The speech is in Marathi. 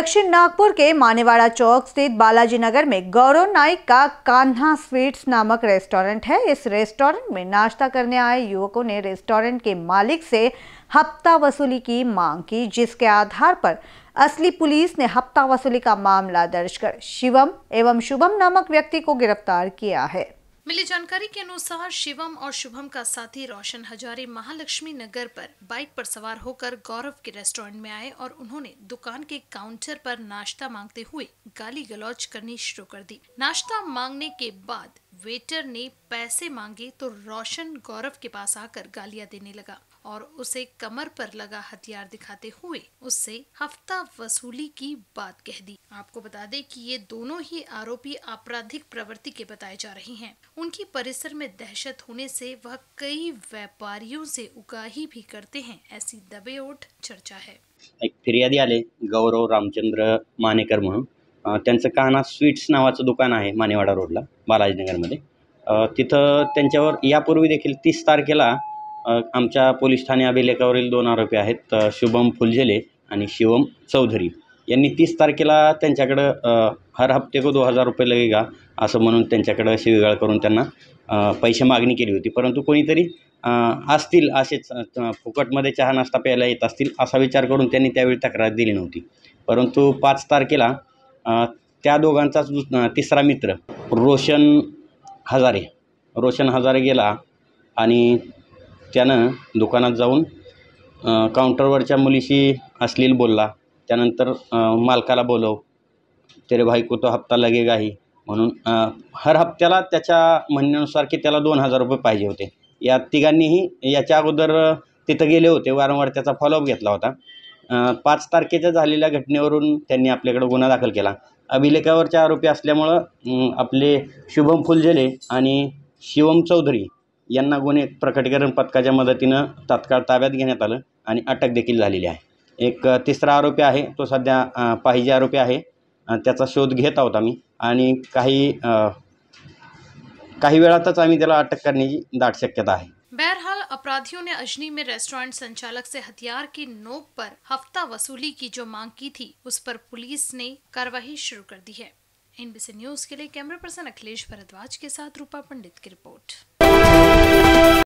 दक्षिण नागपुर के मानेवाड़ा चौक स्थित बालाजी नगर में गौरव नाइक का कान्हा स्वीट्स नामक रेस्टोरेंट है इस रेस्टोरेंट में नाश्ता करने आए युवकों ने रेस्टोरेंट के मालिक से हफ्ता वसूली की मांग की जिसके आधार पर असली पुलिस ने हफ्ता वसूली का मामला दर्ज कर शिवम एवं शुभम नामक व्यक्ति को गिरफ्तार किया है मिली जानकारी के अनुसार शिवम और शुभम का साथी रोशन हजारे महालक्ष्मी नगर पर बाइक पर सवार होकर गौरव के रेस्टोरेंट में आए और उन्होंने दुकान के काउंटर पर नाश्ता मांगते हुए गाली गलौज करनी शुरू कर दी नाश्ता मांगने के बाद वेटर ने पैसे मांगे तो रोशन गौरव के पास आकर गालियां देने लगा और उसे कमर पर लगा हथियार दिखाते हुए उससे हफ्ता वसूली की बात कह दी आपको बता दें कि ये दोनों ही आरोपी आपराधिक प्रवृत्ति के बताए जा रहे हैं उनकी परिसर में दहशत होने से वह कई व्यापारियों से उगाही भी करते हैं ऐसी दबे ओठ चर्चा है एक फिर गौरव रामचंद्र मानेकर मोहन त्यांचं काना स्वीट्स नावाचं दुकान आहे मानेवाडा रोडला बालाजीनगरमध्ये तिथं त्यांच्यावर यापूर्वी देखील तीस तारखेला आमच्या पोलीस ठाणे अभिलेखावरील दोन आरोपी आहेत शुभम फुलझेले आणि शिवम चौधरी यांनी तीस तारखेला त्यांच्याकडं हर हप्ते को दो हजार रुपये लगेगा असं म्हणून त्यांच्याकडं शिवीगाळ करून त्यांना पैसे मागणी केली होती परंतु कोणीतरी असतील असेच फुकटमध्ये चहा नाश्ता प्यायला येत असतील असा विचार करून त्यांनी त्यावेळी तक्रार दिली नव्हती परंतु पाच तारखेला त्या दोघांचाच तिसरा मित्र रोशन हजारे रोशन हजारे गेला आणि त्यानं दुकानात जाऊन काउंटरवरच्या मुलीशी अश्लील बोलला त्यानंतर मालकाला बोलव तेरे भाई को तो हप्ता लगेगा ही म्हणून हर हप्त्याला त्याच्या म्हणण्यानुसार की त्याला दोन हजार रुपये पाहिजे होते या तिघांनीही याच्या अगोदर तिथं गेले होते वारंवार त्याचा फॉलोअप घेतला होता पाच तारखेच्या झालेल्या घटनेवरून त्यांनी आपल्याकडं गुन्हा दाखल केला अभिलेखावरच्या आरोपी असल्यामुळं आपले शुभम फुलझेले आणि शिवम चौधरी यांना गुन्हे प्रकटीकरण पथकाच्या मदतीनं तात्काळ ताब्यात घेण्यात आलं आणि अटक देखील झालेली आहे एक तिसरा आरोपी आहे तो सध्या पाहिजे आरोपी आहे त्याचा शोध घेत आहोत आम्ही आणि काही काही वेळातच आम्ही त्याला अटक करण्याची दाट शक्यता आहे अपराधियों ने अजनी में रेस्टोरेंट संचालक से हथियार की नोक पर हफ्ता वसूली की जो मांग की थी उस पर पुलिस ने कार्रवाई शुरू कर दी है एनबीसी न्यूज के लिए कैमरा पर्सन अखिलेश भरद्वाज के साथ रूपा पंडित की रिपोर्ट